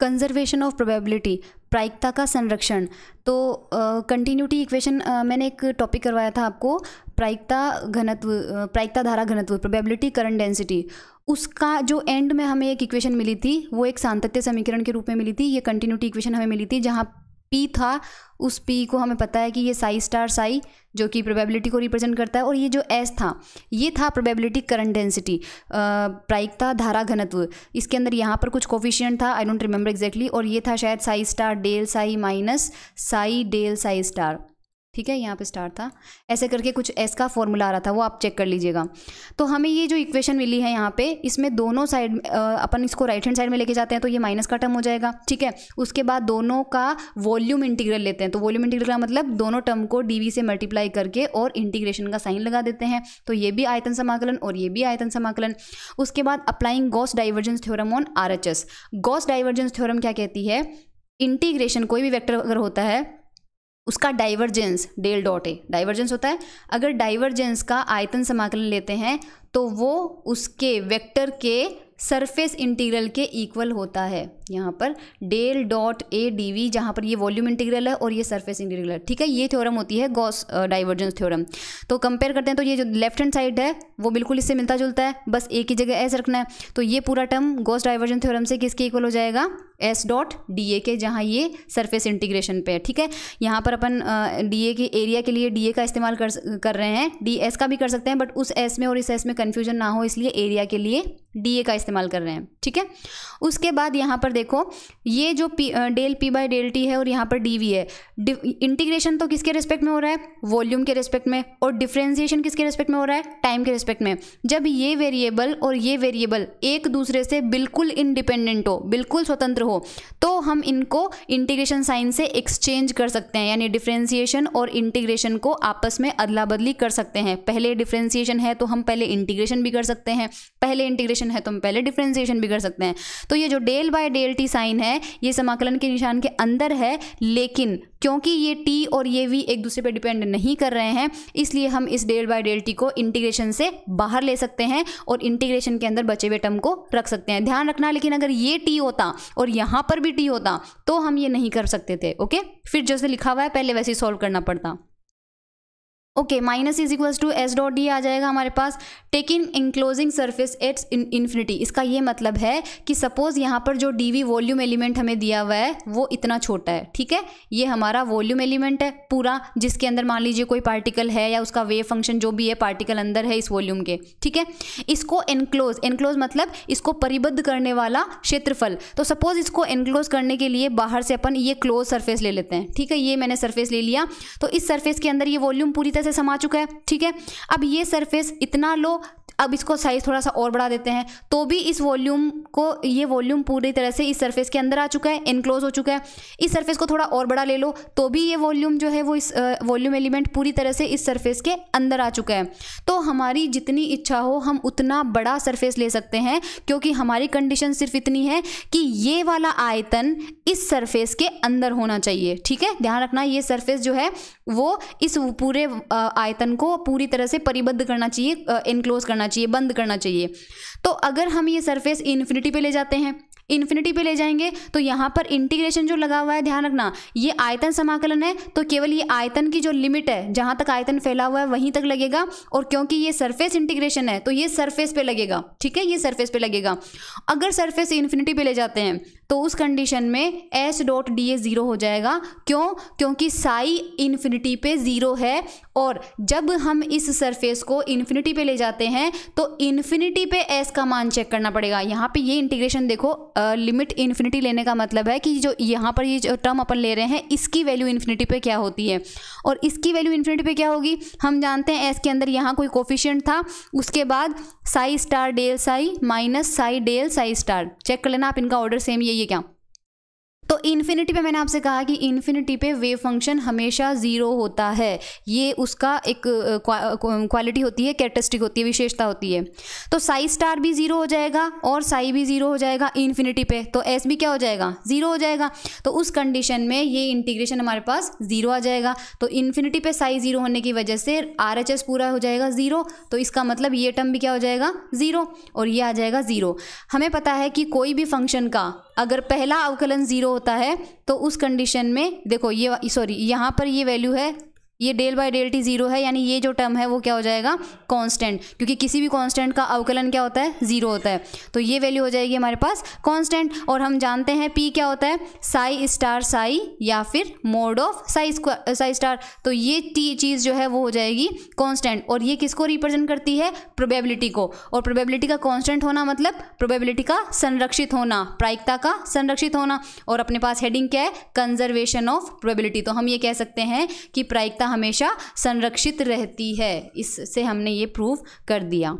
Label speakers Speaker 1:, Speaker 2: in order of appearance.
Speaker 1: conservation of probability प्रायिकता का संरक्षण तो कंटिन्यूटी इक्वेशन मैंने एक टॉपिक करवाया था आपको प्रायिकता घनत्व प्रायिकता धारा घनत्व प्रोबेबिलिटी करंट डेंसिटी उसका जो एंड में हमें एक इक्वेशन मिली थी वो एक सांतत्य समीकरण के रूप में मिली थी ये कंटिन्यूटी इक्वेशन हमें मिली थी जहाँ पी था उस पी को हमें पता है कि ये साई स्टार साई जो कि प्रोबेबिलिटी को रिप्रेजेंट करता है और ये जो एस था ये था प्रोबेबिलिटी करंट डेंसिटी प्रायिकता धारा घनत्व इसके अंदर यहाँ पर कुछ कोफिशियंट था आई डोंट रिमेंबर एग्जैक्टली और ये था शायद psi star del psi minus psi del psi star ठीक है यहाँ पे स्टार था ऐसे करके कुछ एस का फॉर्मूला आ रहा था वो आप चेक कर लीजिएगा तो हमें ये जो इक्वेशन मिली है यहाँ पे इसमें दोनों साइड अपन इसको राइट हैंड साइड में लेके जाते हैं तो ये माइनस का टर्म हो जाएगा ठीक है उसके बाद दोनों का वॉल्यूम इंटीग्रल लेते हैं तो वॉल्यूम इंटीग्रल का मतलब दोनों टर्म को डी से मल्टीप्लाई करके और इंटीग्रेशन का साइन लगा देते हैं तो ये भी आयतन समाकलन और ये भी आयतन समाकलन उसके बाद applying Gauss divergence theorem on R Gauss divergence theorem क्या कहती है इंटीग्रेशन कोई भी वेक्टर अगर होता है उसका divergence del dot A divergence होता है अगर डाइवर्जेंस का आयतन समाकलन लेते हैं तो वो उसके वेक्टर के सरफेस इंटीग्रल के इक्वल होता है यहाँ पर del dot A D V जहाँ पर ये वॉल्यूम इंटीग्रल है और ये सरफेस इंटीग्रल है ठीक है ये थ्योरम होती है गॉस डाइवर्जेंस थ्योरम तो कंपेयर करते हैं तो ये जो लेफ्ट हैंड साइड है वो बिल्कुल इससे मिलता जुलता है बस ए की जगह एस रखना है तो ये पूरा टर्म गॉस डाइवर्जेंस थ्योरम से किसके इक्वल हो जाएगा एस डॉट डी ए के जहाँ ये सरफेस इंटीग्रेशन पे है ठीक है यहाँ पर अपन डी ए के एरिया के लिए डी ए का इस्तेमाल कर कर रहे हैं डी एस का भी कर सकते हैं बट उस एस में और इस एस में कन्फ्यूजन ना हो इसलिए एरिया के लिए डी ए का इस्तेमाल कर रहे हैं ठीक है उसके बाद यहाँ पर देखो ये जो P del P by del T है और यहाँ पर डी वी है इंटीग्रेशन तो किसके रिस्पेक्ट में हो रहा है वॉल्यूम के रिस्पेक्ट में और डिफ्रेंसिएशन किसके रिस्पेक्ट में हो रहा है टाइम के रिस्पेक्ट में जब ये वेरिएबल और ये वेरिएबल एक दूसरे से बिल्कुल इंडिपेंडेंट हो बिल्कुल स्वतंत्र हो तो हम इनको इंटीग्रेशन साइन से एक्सचेंज कर सकते हैं यानी डिफ्रेंसिएशन और इंटीग्रेशन को आपस में अदला बदली कर सकते हैं पहले डिफ्रेंसिएशन है तो हम पहले इंटीग्रेशन भी कर सकते हैं पहले इंटीग्रेशन है तो हम पहले डिफ्रेंसिएशन भी कर सकते हैं तो ये जो del by del T sign है ये समाकलन के निशान के अंदर है लेकिन क्योंकि ये टी और ये वी एक दूसरे पर डिपेंड नहीं कर रहे हैं इसलिए हम इस डेल बाय डेल टी को इंटीग्रेशन से बाहर ले सकते हैं और इंटीग्रेशन के अंदर बचे हुए टर्म को रख सकते हैं ध्यान रखना लेकिन अगर ये टी होता और यहाँ पर भी टी होता तो हम ये नहीं कर सकते थे ओके फिर जैसे लिखा हुआ है पहले वैसे ही सॉल्व करना पड़ता okay minus is equals to S dot D आ जाएगा हमारे पास taking enclosing surface at infinity इसका ये मतलब है कि सपोज यहाँ पर जो डी वी वॉल्यूम एलिमेंट हमें दिया हुआ है वो इतना छोटा है ठीक है ये हमारा वॉल्यूम एलिमेंट है पूरा जिसके अंदर मान लीजिए कोई पार्टिकल है या उसका वेव फंक्शन जो भी है पार्टिकल अंदर है इस वॉल्यूम के ठीक है इसको एनक्लोज एनक्लोज मतलब इसको परिबद्ध करने वाला क्षेत्रफल तो सपोज इसको एनक्लोज करने के लिए बाहर से अपन ये क्लोज सर्फेस ले लेते हैं ठीक है ये मैंने सर्फेस ले लिया तो इस सर्फेस के अंदर ये वॉल्यूम पूरी तरह से समा चुका है ठीक है अब ये सरफेस इतना लो अब इसको साइज़ थोड़ा सा और बढ़ा देते हैं तो भी इस वॉल्यूम को ये वॉल्यूम पूरी तरह से इस सरफेस के अंदर आ चुका है इनक्लोज हो चुका है इस सरफेस को थोड़ा और बड़ा ले लो तो भी ये वॉल्यूम जो है वो इस वॉल्यूम एलिमेंट पूरी तरह से इस सरफेस के अंदर आ चुका है तो हमारी जितनी इच्छा हो हम उतना बड़ा सरफेस ले सकते हैं क्योंकि हमारी कंडीशन सिर्फ इतनी है कि ये वाला आयतन इस सरफेस के अंदर होना चाहिए ठीक है ध्यान रखना ये सरफेस जो है वो इस पूरे आयतन को पूरी तरह से परिबद्ध करना चाहिए इनक्लोज करना करना चाहिए बंद करना चाहिए तो अगर हम ये सरफेस इन्फिनिटी पे ले जाते हैं इन्फिनिटी पे ले जाएंगे तो यहाँ पर इंटीग्रेशन जो लगा हुआ है ध्यान रखना ये आयतन समाकलन है तो केवल ये आयतन की जो लिमिट है जहाँ तक आयतन फैला हुआ है वहीं तक लगेगा और क्योंकि ये सरफेस इंटीग्रेशन है तो ये सरफेस पे लगेगा ठीक है ये सरफेस पे लगेगा अगर सरफेस इन्फिनिटी पे ले जाते हैं तो उस कंडीशन में S dot D A zero हो जाएगा क्यों क्योंकि साई इन्फिनिटी पे ज़ीरो है और जब हम इस सरफेस को इन्फिनिटी पे ले जाते हैं तो इन्फिनिटी पे एस का मान चेक करना पड़ेगा यहाँ पे ये इंटीग्रेशन देखो लिमिट इन्फिनिटी लेने का मतलब है कि जो यहाँ पर ये जो टर्म अपन ले रहे हैं इसकी वैल्यू इन्फिनिटी पे क्या होती है और इसकी वैल्यू इन्फिनिटी पे क्या होगी हम जानते हैं एस के अंदर यहाँ कोई कोफिशियंट था उसके बाद psi star del psi minus psi del psi star check कर लेना आप इनका ऑर्डर सेम यही ये क्या तो इन्फिनिटी पे मैंने आपसे कहा कि इन्फिनिटी पे वेव फंक्शन हमेशा ज़ीरो होता है ये उसका एक क्वालिटी होती है कैरेक्टरिस्टिक होती है विशेषता होती है तो साई स्टार भी ज़ीरो हो जाएगा और साई भी ज़ीरो हो जाएगा इन्फिनिटी पे तो एस भी क्या हो जाएगा ज़ीरो हो जाएगा तो उस कंडीशन में ये इंटीग्रेशन हमारे पास ज़ीरो आ जाएगा तो इन्फिनिटी पे साई ज़ीरो होने की वजह से आर पूरा हो जाएगा ज़ीरो तो इसका मतलब ये टर्म भी क्या हो जाएगा ज़ीरो और ये आ जाएगा ज़ीरो हमें पता है कि कोई भी फंक्शन का अगर पहला अवकलन ज़ीरो होता है तो उस कंडीशन में देखो ये सॉरी यहाँ पर ये वैल्यू है ये del by del T zero है यानी ये जो टर्म है वो क्या हो जाएगा कांस्टेंट क्योंकि किसी भी कांस्टेंट का अवकलन क्या होता है जीरो होता है तो ये वैल्यू हो जाएगी हमारे पास कांस्टेंट और हम जानते हैं पी क्या होता है साई स्टार साई या फिर mod of psi psi star तो ये टी चीज़ जो है वो हो जाएगी कॉन्स्टेंट और ये किसको रिप्रेजेंट करती है प्रोबेबिलिटी को और प्रोबेबिलिटी का कॉन्स्टेंट होना मतलब प्रोबेबिलिटी का संरक्षित होना प्रायिकता का संरक्षित होना और अपने पास हेडिंग क्या है कंजर्वेशन ऑफ प्रोबेबिलिटी तो हम ये कह सकते हैं कि प्रायिकता हमेशा संरक्षित रहती है इससे हमने ये प्रूव कर दिया